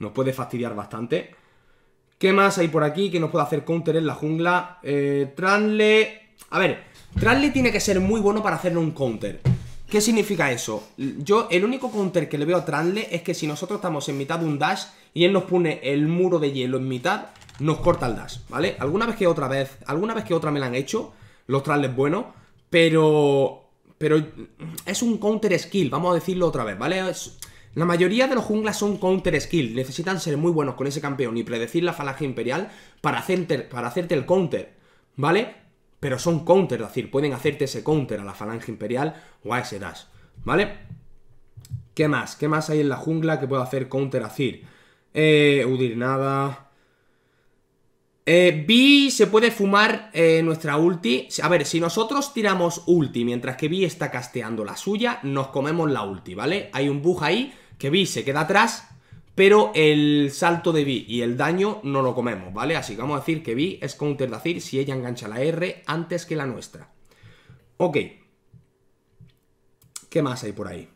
Nos puede fastidiar bastante. ¿Qué más hay por aquí que nos puede hacer counter en la jungla? Eh, Tranle... A ver, Trasley tiene que ser muy bueno para hacerle un counter. ¿Qué significa eso? Yo, el único counter que le veo a Tranle es que si nosotros estamos en mitad de un dash y él nos pone el muro de hielo en mitad, nos corta el dash, ¿vale? Alguna vez que otra vez, alguna vez que otra me lo han hecho, los Tranles buenos, pero... Pero es un counter skill, vamos a decirlo otra vez, ¿vale? la mayoría de los junglas son counter skill, necesitan ser muy buenos con ese campeón y predecir la falange imperial para, hacer, para hacerte el counter, ¿vale? pero son counter, decir, pueden hacerte ese counter a la falange imperial o a ese dash, ¿vale? ¿Qué más? ¿Qué más hay en la jungla que puedo hacer counter a Zir? Eh, Udir nada... Eh, Vi se puede fumar eh, nuestra ulti. A ver, si nosotros tiramos ulti mientras que Vi está casteando la suya, nos comemos la ulti, ¿vale? Hay un bug ahí que Vi se queda atrás pero el salto de Vi y el daño no lo comemos, ¿vale? Así que vamos a decir que Vi es counter de Azir si ella engancha la R antes que la nuestra. Ok. ¿Qué más hay por ahí?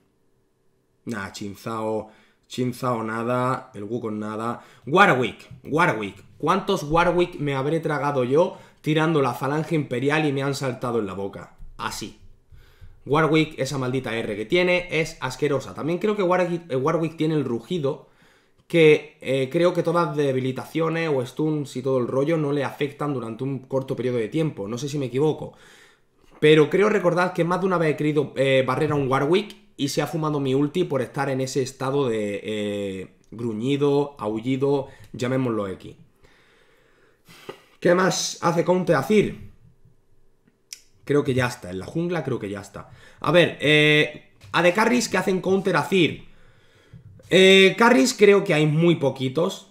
Nada, Chinzao, Chinzao nada, el con nada. Warwick, Warwick. ¿Cuántos Warwick me habré tragado yo tirando la falange imperial y me han saltado en la boca? Así. Warwick, esa maldita R que tiene, es asquerosa. También creo que Warwick, eh, Warwick tiene el rugido que eh, creo que todas debilitaciones o stuns y todo el rollo no le afectan durante un corto periodo de tiempo. No sé si me equivoco. Pero creo recordar que más de una vez he querido eh, barrer a un Warwick y se ha fumado mi ulti por estar en ese estado de eh, gruñido, aullido, llamémoslo X. ¿Qué más hace Counter Azir? Creo que ya está. En la jungla creo que ya está. A ver, eh, de Carries que hacen Counter Azir. Eh, carries creo que hay muy poquitos.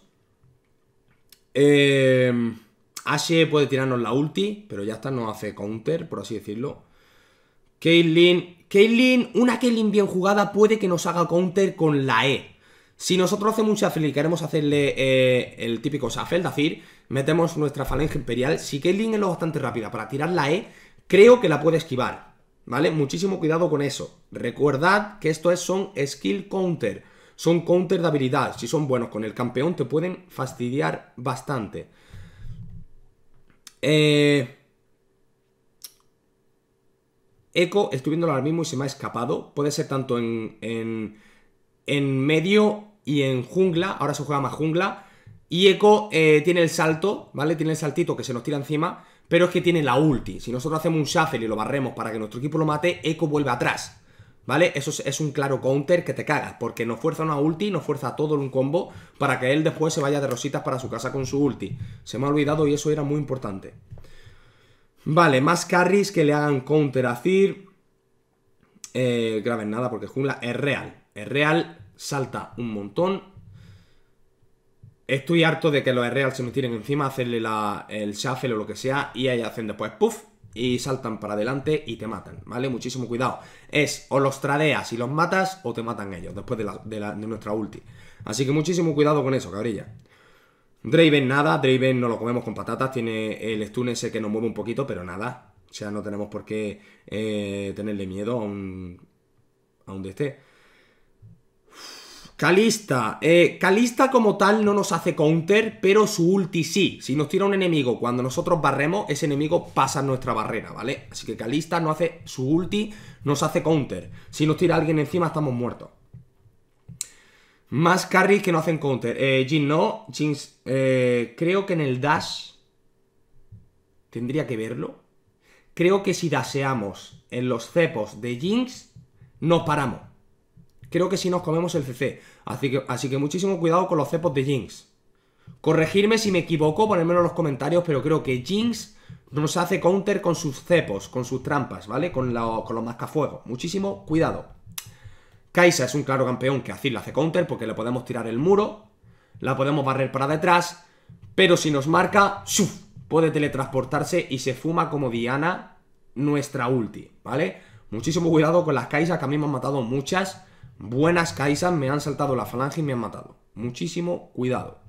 Eh, Ashe puede tirarnos la ulti, pero ya está, no hace counter, por así decirlo. Caitlyn, Caitlyn, una Caitlyn bien jugada puede que nos haga counter con la E. Si nosotros hacemos un Shuffle y queremos hacerle eh, el típico Shuffle, es decir, metemos nuestra falange imperial, si Caitlyn es lo bastante rápida para tirar la E, creo que la puede esquivar, ¿vale? Muchísimo cuidado con eso. Recuerda que esto es, son skill counter. Son counter de habilidad. Si son buenos con el campeón, te pueden fastidiar bastante. Eh... Eco, estoy viéndolo ahora mismo y se me ha escapado. Puede ser tanto en, en, medio y en jungla. Ahora se juega más jungla. Y Eco eh, tiene el salto, ¿vale? Tiene el saltito que se nos tira encima. Pero es que tiene la ulti. Si nosotros hacemos un shuffle y lo barremos para que nuestro equipo lo mate, Eco vuelve atrás. ¿Vale? Eso es, un claro counter que te cagas, porque nos fuerza una ulti, nos fuerza todo un combo para que él después se vaya de rositas para su casa con su ulti. Se me ha olvidado y eso era muy importante. Vale, más carries que le hagan counter a Zir. Eh, graben nada porque jungla es real. Es real, salta un montón. Estoy harto de que los real se me tiren encima, hacerle el shuffle o lo que sea y ahí hacen después puff y saltan para adelante y te matan, ¿vale? Muchísimo cuidado. Es o los tradeas y los matas o te matan ellos después de, nuestra ulti. Así que muchísimo cuidado con eso, cabrilla. Draven nada, Draven no lo comemos con patatas, tiene el stun ese que nos mueve un poquito, pero nada. O sea, no tenemos por qué eh, tenerle miedo a un, a un este. Calista. Eh, Calista como tal no nos hace counter, pero su ulti sí. Si nos tira un enemigo cuando nosotros barremos, ese enemigo pasa nuestra barrera, ¿vale? Así que Calista no hace su ulti, nos hace counter. Si nos tira alguien encima, estamos muertos. Más carries que no hacen counter. Eh, Jin no. Jin, eh, creo que en el dash... Tendría que verlo. Creo que si daseamos en los cepos de Jinx, nos paramos. Creo que si nos comemos el CC. Así que, así que muchísimo cuidado con los cepos de Jinx. Corregirme si me equivoco, ponérmelo en los comentarios, pero creo que Jinx nos hace counter con sus cepos, con sus trampas, ¿vale? Con, los mascafuegos. Muchísimo cuidado. Kaisa es un claro campeón que así le hace counter porque le podemos tirar el muro, la podemos barrer para detrás, pero si nos marca, ¡suf! puede teletransportarse y se fuma como Diana nuestra ulti, ¿vale? Muchísimo cuidado con las Kaisas, que a mí me han matado muchas. Buenas caisas me han saltado la falange y me han matado. Muchísimo cuidado.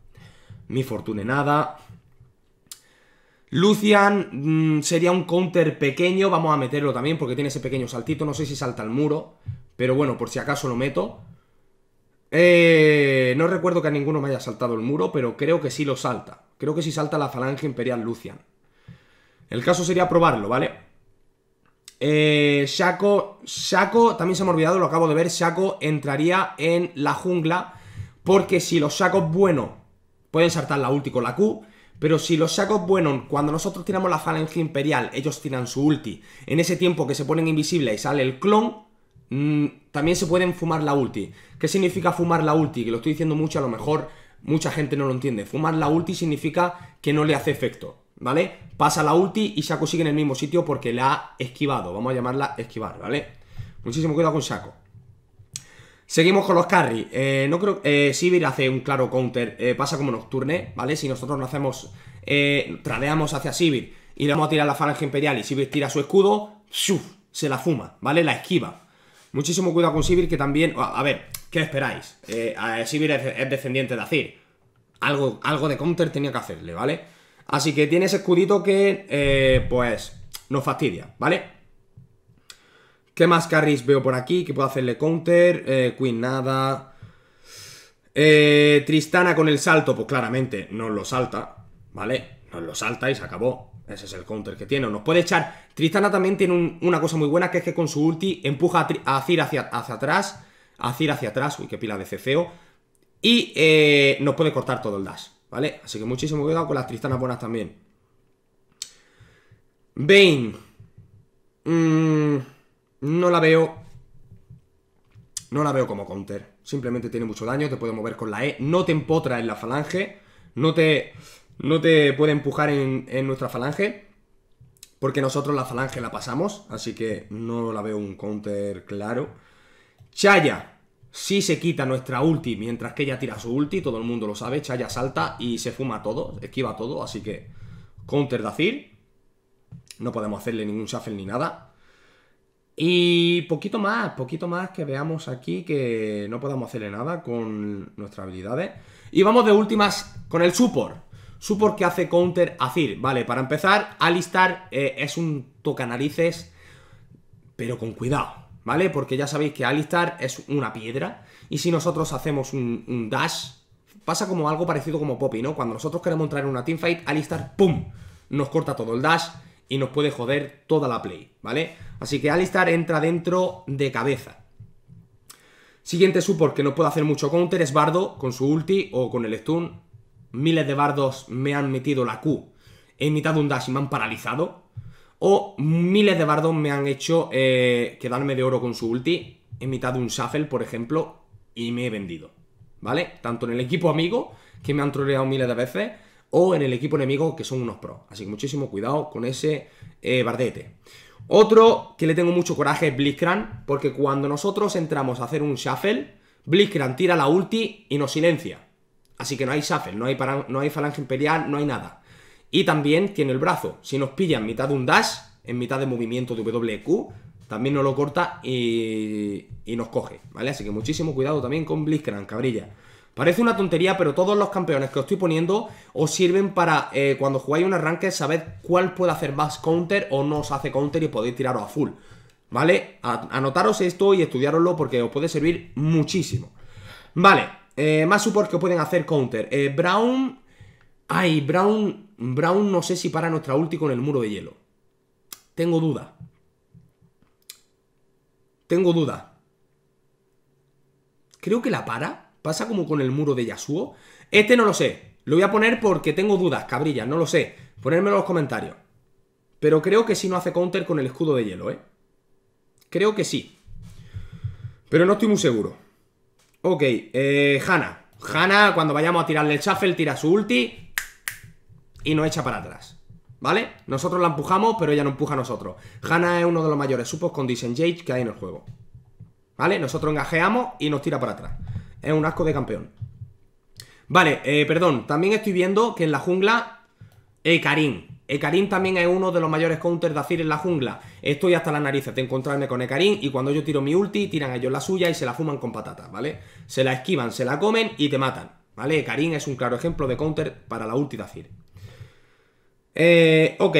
Mi fortuna nada. Lucian mm, sería un counter pequeño, vamos a meterlo también porque tiene ese pequeño saltito, no sé si salta el muro, pero bueno, por si acaso lo meto. Eh, no recuerdo que a ninguno me haya saltado el muro, pero creo que sí lo salta. Creo que sí salta la falange imperial Lucian. El caso sería probarlo, ¿vale? Eh, Shaco, Shaco, también se me ha olvidado, lo acabo de ver, Shaco entraría en la jungla porque si los Shacos buenos pueden saltar la ulti con la Q, pero si los Shacos buenos, cuando nosotros tiramos la falange imperial, ellos tiran su ulti, en ese tiempo que se ponen invisibles y sale el clon, mm, también se pueden fumar la ulti. ¿Qué significa fumar la ulti? Que lo estoy diciendo mucho, a lo mejor mucha gente no lo entiende. Fumar la ulti significa que no le hace efecto. ¿vale? Pasa la ulti y Shaco sigue en el mismo sitio porque la ha esquivado. Vamos a llamarla esquivar, ¿vale? Muchísimo cuidado con Shaco. Seguimos con los carry. Eh, no creo. Eh, Sivir hace un claro counter. Eh, pasa como Nocturne, ¿vale? Si nosotros no hacemos. Eh, tradeamos hacia Sivir y le vamos a tirar la falange imperial y Sivir tira su escudo. ¡shuf! Se la fuma, ¿vale? La esquiva. Muchísimo cuidado con Sivir, que también. A, ver, ¿qué esperáis? Eh, Sivir es, descendiente de Azir. Algo, algo de counter tenía que hacerle, ¿vale? Así que tiene ese escudito que, eh, pues, nos fastidia, ¿vale? ¿Qué más carries veo por aquí? Que puedo hacerle counter. Eh, Queen nada. Eh, Tristana con el salto, pues claramente nos lo salta, ¿vale? Nos lo salta y se acabó. Ese es el counter que tiene. Nos puede echar... Tristana también tiene una cosa muy buena, que es que con su ulti empuja a, Azir hacia, atrás. A hacia atrás. Uy, qué pila de ceceo. Y nos puede cortar todo el dash. ¿vale? Así que muchísimo cuidado con las tristanas buenas también. Bane. Mm, no la veo. No la veo como counter. Simplemente tiene mucho daño, te puede mover con la E. No te empotra en la falange. No te, no te puede empujar en, en nuestra falange. Porque nosotros la falange la pasamos. Así que no la veo un counter claro. Chaya. Si se quita nuestra ulti mientras que ella tira su ulti, todo el mundo lo sabe, Chaya salta y se fuma todo, esquiva todo, así que counter Azir No podemos hacerle ningún shuffle ni nada. Y poquito más, poquito más que veamos aquí que no podamos hacerle nada con nuestras habilidades. Y vamos de últimas con el support. Support que hace counter Azir Vale, para empezar, Alistar eh, es un tocanarices, pero con cuidado. ¿vale? Porque ya sabéis que Alistar es una piedra y si nosotros hacemos un, dash, pasa como algo parecido como Poppy, ¿no? Cuando nosotros queremos entrar en una teamfight, Alistar, ¡pum!, nos corta todo el dash y nos puede joder toda la play, ¿vale? Así que Alistar entra dentro de cabeza. Siguiente support que no puede hacer mucho counter es Bardo con su ulti o con el stun. Miles de bardos me han metido la Q. He de un dash y me han paralizado. O miles de bardos me han hecho eh, quedarme de oro con su ulti en mitad de un shuffle, por ejemplo, y me he vendido. ¿Vale? Tanto en el equipo amigo, que me han troleado miles de veces, o en el equipo enemigo, que son unos pros. Así que muchísimo cuidado con ese eh, bardete. Otro que le tengo mucho coraje es Blitzcrank, porque cuando nosotros entramos a hacer un shuffle, Blitzcrank tira la ulti y nos silencia. Así que no hay shuffle, no hay, no hay falange imperial, no hay nada. Y también tiene el brazo. Si nos pilla en mitad de un dash, en mitad de movimiento de WQ, también nos lo corta y, nos coge, ¿vale? Así que muchísimo cuidado también con Blitzcrank, cabrilla. Parece una tontería, pero todos los campeones que os estoy poniendo os sirven para eh, cuando jugáis un arranque saber cuál puede hacer más counter o no os hace counter y podéis tiraros a full. ¿Vale? anotaros esto y estudiaroslo porque os puede servir muchísimo. Vale, eh, más support que pueden hacer counter. Eh, Brown... hay Brown Brown no sé si para nuestra ulti con el muro de hielo. Tengo duda. Tengo duda. Creo que la para. Pasa como con el muro de Yasuo. Este no lo sé. Lo voy a poner porque tengo dudas, cabrilla, No lo sé. Ponérmelo en los comentarios. Pero creo que sí no hace counter con el escudo de hielo, ¿eh? Creo que sí. Pero no estoy muy seguro. Ok, eh, Hanna. Hanna, cuando vayamos a tirarle el shuffle, tira su ulti y nos echa para atrás. ¿Vale? Nosotros la empujamos, pero ella no empuja a nosotros. Hannah es uno de los mayores supos con disengage que hay en el juego. ¿Vale? Nosotros engajeamos y nos tira para atrás. Es un asco de campeón. Vale, eh, perdón. También estoy viendo que en la jungla... Ekarin. Ekarin también es uno de los mayores counters de Azir en la jungla. Estoy hasta las narices de encontrarme con Ekarin y cuando yo tiro mi ulti, tiran ellos la suya y se la fuman con patatas, ¿vale? Se la esquivan, se la comen y te matan, ¿vale? Ekarin es un claro ejemplo de counter para la ulti de Azir. Eh, ok.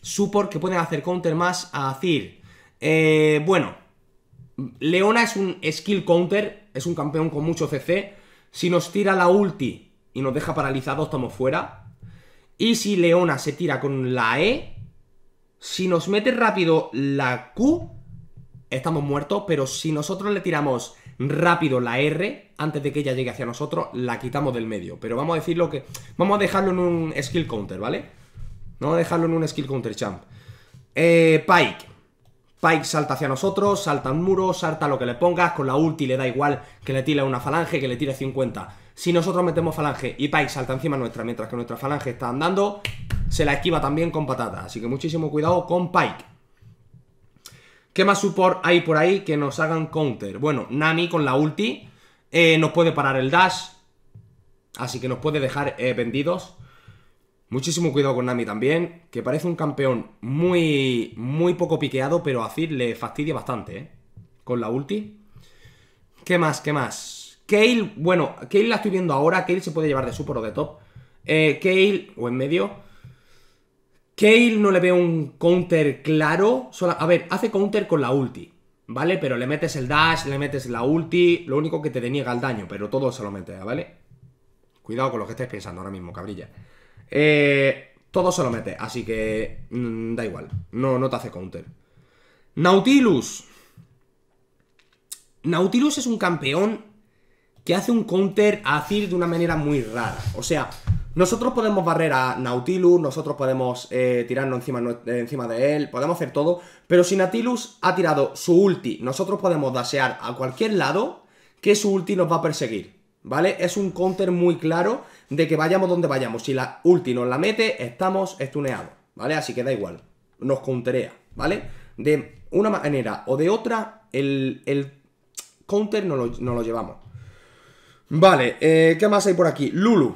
Support que pueden hacer counter más a Azir. Eh, bueno. Leona es un skill counter. Es un campeón con mucho CC. Si nos tira la ulti y nos deja paralizados, estamos fuera. Y si Leona se tira con la E, si nos mete rápido la Q, estamos muertos. Pero si nosotros le tiramos rápido la R antes de que ella llegue hacia nosotros, la quitamos del medio. Pero vamos a decir lo que... Vamos a dejarlo en un skill counter, ¿vale? Vamos a dejarlo en un skill counter champ. Eh, Pike. Pike salta hacia nosotros, salta un muro, salta lo que le pongas, con la ulti le da igual que le tire una falange, que le tire 50. Si nosotros metemos falange y Pike salta encima nuestra, mientras que nuestra falange está andando, se la esquiva también con patata. Así que muchísimo cuidado con Pike. ¿Qué más support hay por ahí que nos hagan counter? Bueno, Nami con la ulti eh, nos puede parar el dash. Así que nos puede dejar eh, vendidos. Muchísimo cuidado con Nami también, que parece un campeón muy, muy poco piqueado, pero a le fastidia bastante, eh, Con la ulti. ¿Qué más? ¿Qué más? Kale, bueno, Kale la estoy viendo ahora. Kale se puede llevar de support o de top. Eh, o en medio. Kale no le veo un counter claro. a ver, hace counter con la ulti, ¿vale? Pero le metes el dash, le metes la ulti, lo único que te deniega el daño, pero todo se lo mete, ¿vale? Cuidado con lo que estés pensando ahora mismo, cabrilla. Eh, todo se lo mete, así que mm, da igual, no, no te hace counter. Nautilus. Nautilus es un campeón que hace un counter a Azir de una manera muy rara. O sea, nosotros podemos barrer a Nautilus, nosotros podemos eh, tirarnos encima, de él, podemos hacer todo, pero si Nautilus ha tirado su ulti, nosotros podemos dasear a cualquier lado que su ulti nos va a perseguir, ¿vale? Es un counter muy claro de que vayamos donde vayamos. Si la ulti nos la mete, estamos estuneados, ¿vale? Así que da igual, nos counterea, ¿vale? De una manera o de otra, el, counter nos lo, llevamos. Vale, eh, ¿qué más hay por aquí? Lulu.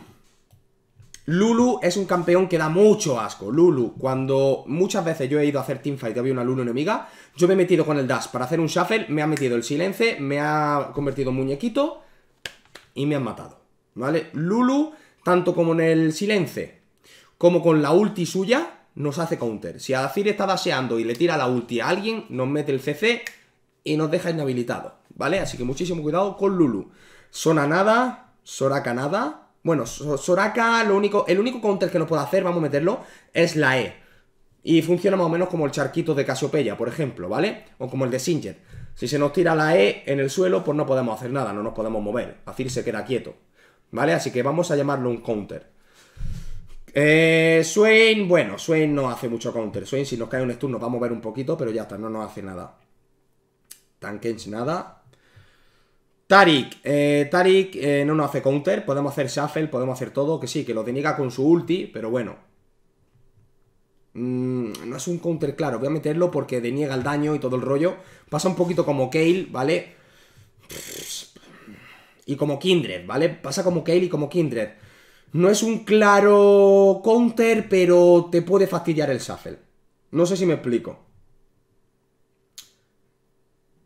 Lulu es un campeón que da mucho asco. Lulu, cuando muchas veces yo he ido a hacer teamfight y había una Lulu enemiga, yo me he metido con el dash para hacer un shuffle, me ha metido el silence, me ha convertido en muñequito y me han matado. ¿Vale? Lulu, tanto como en el silence, como con la ulti suya, nos hace counter. Si Azir está daseando y le tira la ulti a alguien, nos mete el CC y nos deja inhabilitado. ¿Vale? Así que muchísimo cuidado con Lulu. Sona nada, Soraka nada. Bueno, Soraka, lo único, el único counter que nos puede hacer, vamos a meterlo, es la E. Y funciona más o menos como el charquito de Casiopeya, por ejemplo, ¿vale? O como el de Singer. Si se nos tira la E en el suelo, pues no podemos hacer nada, no nos podemos mover. Azir se queda quieto, ¿vale? Así que vamos a llamarlo un counter. Eh, Swain, bueno, Swain no hace mucho counter. Swain si nos cae un stun nos va a mover un poquito, pero ya está, no nos hace nada. Tankens nada. Tarik, eh, Tarik eh, no nos hace counter, podemos hacer shuffle, podemos hacer todo, que sí, que lo deniega con su ulti, pero bueno. Mm, no es un counter claro, voy a meterlo porque deniega el daño y todo el rollo. Pasa un poquito como Kale, ¿vale? Y como Kindred, ¿vale? Pasa como Kale y como Kindred. No es un claro counter, pero te puede fastidiar el shuffle. No sé si me explico.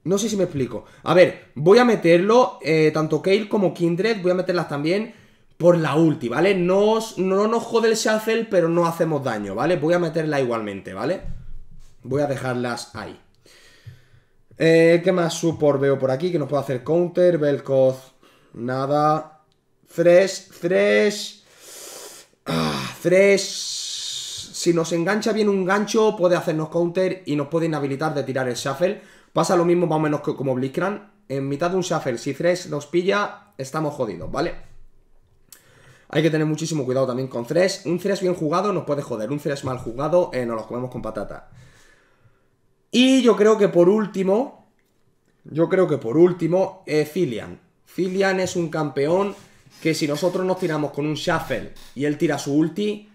No sé si me explico. A ver, voy a meterlo, eh, tanto Kale como Kindred, voy a meterlas también por la ulti, ¿vale? No, nos jode el Shuffle, pero no hacemos daño, ¿vale? Voy a meterla igualmente, ¿vale? Voy a dejarlas ahí. Eh, ¿Qué más support veo por aquí? Que nos puede hacer counter, Vel'Koz, nada. tres tres Ah, Si nos engancha bien un gancho, puede hacernos counter y nos puede inhabilitar de tirar el Shuffle. Pasa lo mismo más o menos como Blitzcrank. En mitad de un Shuffle, si Thresh nos pilla, estamos jodidos, ¿vale? Hay que tener muchísimo cuidado también con Thresh. Un Thresh bien jugado nos puede joder. Un Thresh mal jugado eh, nos lo comemos con patata. Y yo creo que por último... Yo creo que por último, eh, Filian. Filian es un campeón que si nosotros nos tiramos con un Shuffle y él tira su ulti,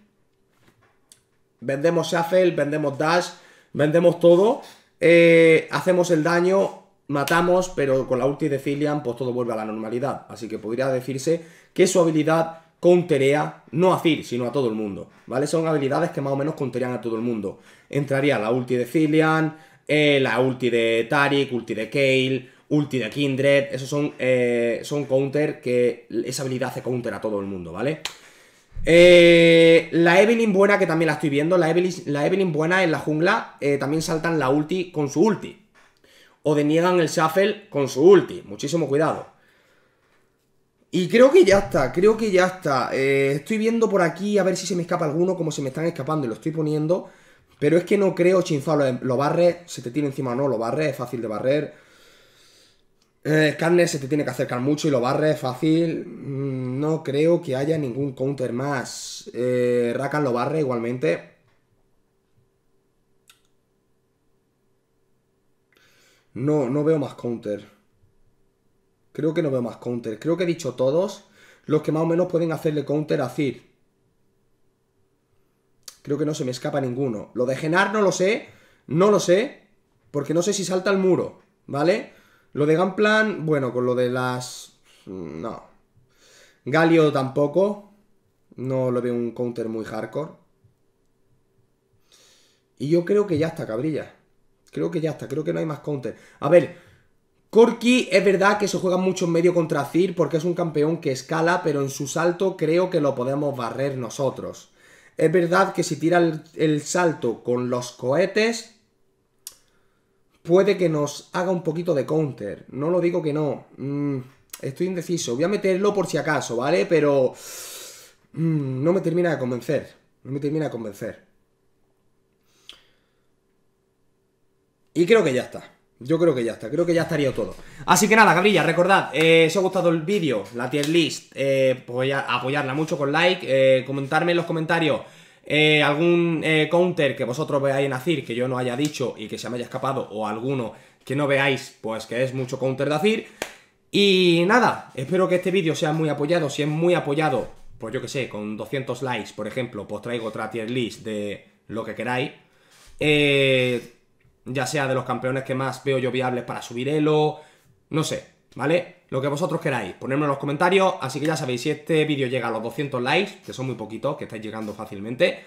vendemos Shuffle, vendemos Dash, vendemos todo eh, hacemos el daño, matamos, pero con la ulti de Cillian pues todo vuelve a la normalidad. Así que podría decirse que su habilidad counterea, no a Fir, sino a todo el mundo, ¿vale? Son habilidades que más o menos counterean a todo el mundo. Entraría la ulti de Cillian, eh, la ulti de Tarik, ulti de Kale, ulti de Kindred, esos son, eh, son counter que esa habilidad hace counter a todo el mundo, ¿vale? Eh, la Evelyn buena, que también la estoy viendo, la Evelyn, buena en la jungla eh, también saltan la ulti con su ulti. O deniegan el shuffle con su ulti. Muchísimo cuidado. Y creo que ya está, creo que ya está. Eh, estoy viendo por aquí a ver si se me escapa alguno, como se me están escapando y lo estoy poniendo. Pero es que no creo, chinfao, lo, lo barre, se te tira encima o no, lo barre, es fácil de barrer. Eh, se te tiene que acercar mucho y lo barre fácil. Mm, no creo que haya ningún counter más. Eh, Rakan lo barre igualmente. No, no veo más counter. Creo que no veo más counter. Creo que he dicho todos los que más o menos pueden hacerle counter a Creo que no se me escapa ninguno. Lo de Genar no lo sé. No lo sé. Porque no sé si salta el muro. ¿Vale? Lo de Gunplan, bueno, con lo de las... No. Galio tampoco. No lo veo un counter muy hardcore. Y yo creo que ya está, cabrilla. Creo que ya está, creo que no hay más counter. A ver, Corki es verdad que se juega mucho en medio contra Zir porque es un campeón que escala, pero en su salto creo que lo podemos barrer nosotros. Es verdad que si tira el salto con los cohetes, puede que nos haga un poquito de counter. No lo digo que no. Mm, estoy indeciso. Voy a meterlo por si acaso, ¿vale? Pero mm, no me termina de convencer. No me termina de convencer. Y creo que ya está. Yo creo que ya está, creo que ya estaría todo. Así que nada, cabrilla, recordad, eh, si os ha gustado el vídeo, la tier list, eh, pues apoyarla mucho con like, eh, comentarme en los comentarios eh, algún eh, counter que vosotros veáis en Azir que yo no haya dicho y que se me haya escapado, o alguno que no veáis, pues que es mucho counter de Azir. Y nada, espero que este vídeo sea muy apoyado, si es muy apoyado, pues yo que sé, con 200 likes, por ejemplo, pues traigo otra tier list de lo que queráis. Eh, ya sea de los campeones que más veo yo viables para subir elo, no sé, ¿vale? lo que vosotros queráis. Ponedme en los comentarios, así que ya sabéis, si este vídeo llega a los 200 likes, que son muy poquitos, que estáis llegando fácilmente,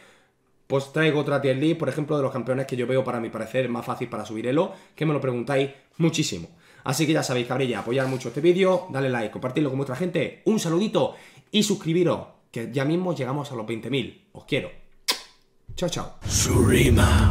pues traigo otra tier list, por ejemplo, de los campeones que yo veo para mi parecer más fácil para subir elo, que me lo preguntáis muchísimo. Así que ya sabéis, cabrilla, apoyar mucho este vídeo, dale like, compartirlo con vuestra gente, un saludito y suscribiros, que ya mismo llegamos a los 20.000. Os quiero. Chao, chao. Surima.